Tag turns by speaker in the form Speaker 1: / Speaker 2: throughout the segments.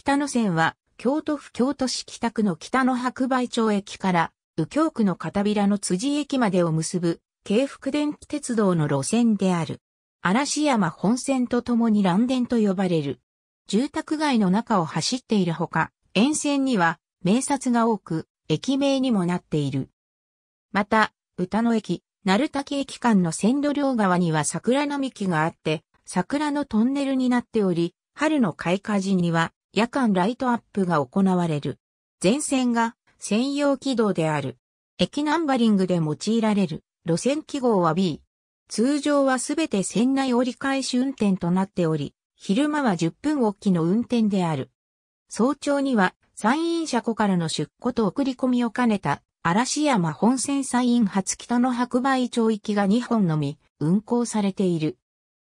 Speaker 1: 北野線は、京都府京都市北区の北野白梅町駅から、右京区の片平の辻駅までを結ぶ、京福電気鉄道の路線である。嵐山本線とともに乱電と呼ばれる。住宅街の中を走っているほか、沿線には、名札が多く、駅名にもなっている。また、歌の駅、鳴滝駅間の線路両側には桜並木があって、桜のトンネルになっており、春の開花時には夜間ライトアップが行われる。全線が専用軌道である。駅ナンバリングで用いられる路線記号は B。通常はすべて線内折り返し運転となっており、昼間は10分おきの運転である。早朝には山陰車庫からの出庫と送り込みを兼ねた嵐山本線山陰発北の白梅町行きが2本のみ運行されている。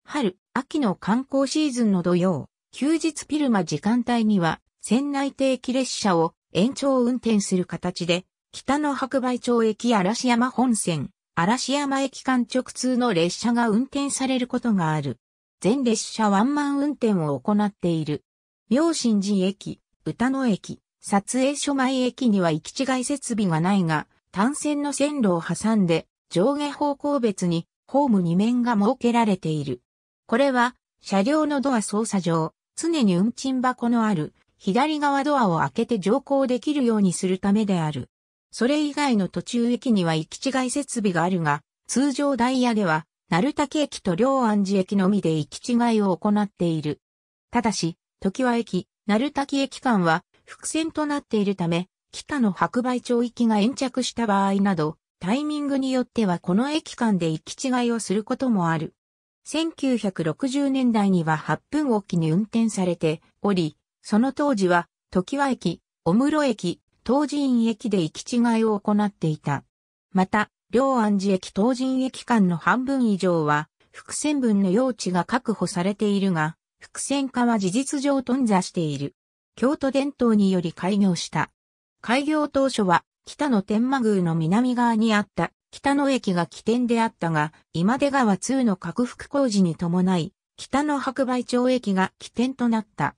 Speaker 1: 春、秋の観光シーズンの土曜、休日ピルマ時間帯には、船内定期列車を延長運転する形で、北の白梅町駅嵐山本線、嵐山駅間直通の列車が運転されることがある。全列車ワンマン運転を行っている。明神寺駅、歌野駅、撮影所前駅には行き違い設備がないが、単線の線路を挟んで上下方向別にホーム2面が設けられている。これは車両のドア操作上、常に運賃箱のある左側ドアを開けて乗降できるようにするためである。それ以外の途中駅には行き違い設備があるが、通常ダイヤでは、鳴滝駅と両安寺駅のみで行き違いを行っている。ただし、時は駅、鳴滝駅間は伏線となっているため、北の白梅町行きが延着した場合など、タイミングによってはこの駅間で行き違いをすることもある。1960年代には8分おきに運転されており、その当時は、時和駅、小室駅、東神駅で行き違いを行っていた。また、両安寺駅東神駅間の半分以上は、伏線分の用地が確保されているが、伏線化は事実上頓挫している。京都伝統により開業した。開業当初は、北の天満宮の南側にあった北野駅が起点であったが、今出川2の拡幅工事に伴い、北野白梅町駅が起点となった。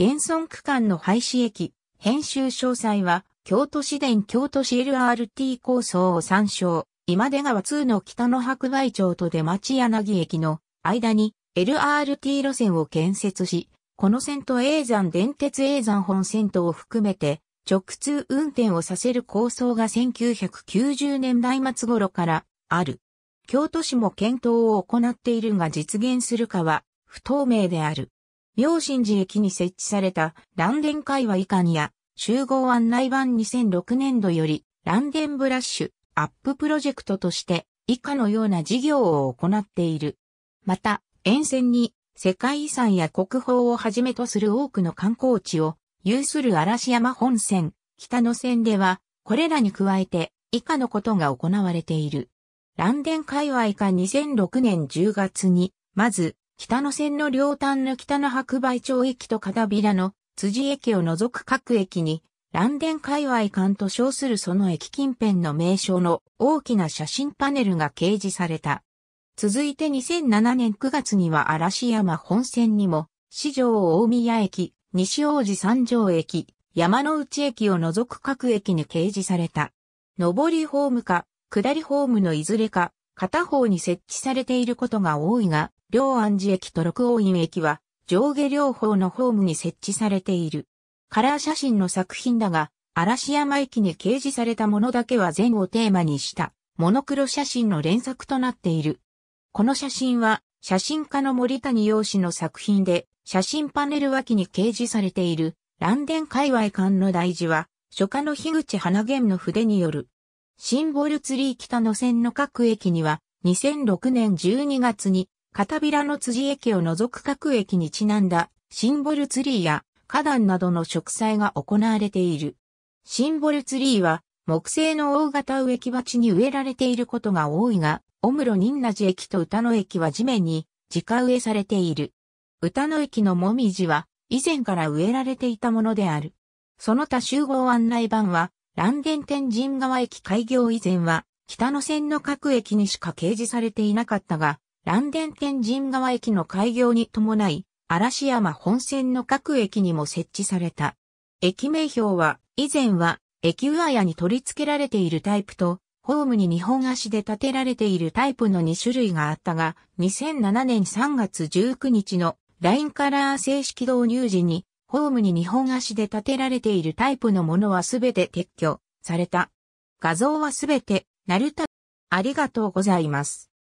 Speaker 1: 現存区間の廃止駅、編集詳細は、京都市電京都市 LRT 構想を参照。今出川2の北の白梅町と出町柳駅の間に LRT 路線を建設し、この線と永山電鉄永山本線とを含めて直通運転をさせる構想が1990年代末頃からある。京都市も検討を行っているが実現するかは不透明である。明神寺駅に設置された乱電会話以下にや集合案内版2006年度より乱電ブラッシュアッププロジェクトとして以下のような事業を行っている。また、沿線に世界遺産や国宝をはじめとする多くの観光地を有する嵐山本線、北野線では、これらに加えて、以下のことが行われている。蘭電界隈か2006年10月に、まず、北野線の両端の北野白梅町駅と片平の辻駅を除く各駅に、蘭電界隈館と称するその駅近辺の名称の大きな写真パネルが掲示された。続いて2007年9月には嵐山本線にも、四条大宮駅、西王子三条駅、山の内駅を除く各駅に掲示された。上りホームか、下りホームのいずれか、片方に設置されていることが多いが、両安寺駅と六王院駅は、上下両方のホームに設置されている。カラー写真の作品だが、嵐山駅に掲示されたものだけは全をテーマにした、モノクロ写真の連作となっている。この写真は、写真家の森谷洋子の作品で、写真パネル脇に掲示されている、ランデン界隈館の大事は、書家の樋口花源の筆による。シンボルツリー北野線の各駅には、2006年12月に、片平の辻駅を除く各駅にちなんだ、シンボルツリーや、花壇などの植栽が行われている。シンボルツリーは、木製の大型植木鉢に植えられていることが多いが、オムロ仁和寺駅と歌野駅は地面に直植えされている。歌野駅のもみじは以前から植えられていたものである。その他集合案内板は、蘭電天神川駅開業以前は、北野線の各駅にしか掲示されていなかったが、蘭電天神川駅の開業に伴い、嵐山本線の各駅にも設置された。駅名標は、以前は駅上屋に取り付けられているタイプと、ホームに2本足で建てられているタイプの2種類があったが、2007年3月19日のラインカラー正式導入時に、ホームに2本足で建てられているタイプのものはすべて撤去された。画像はすべて、ナルタ、ありがとうございます。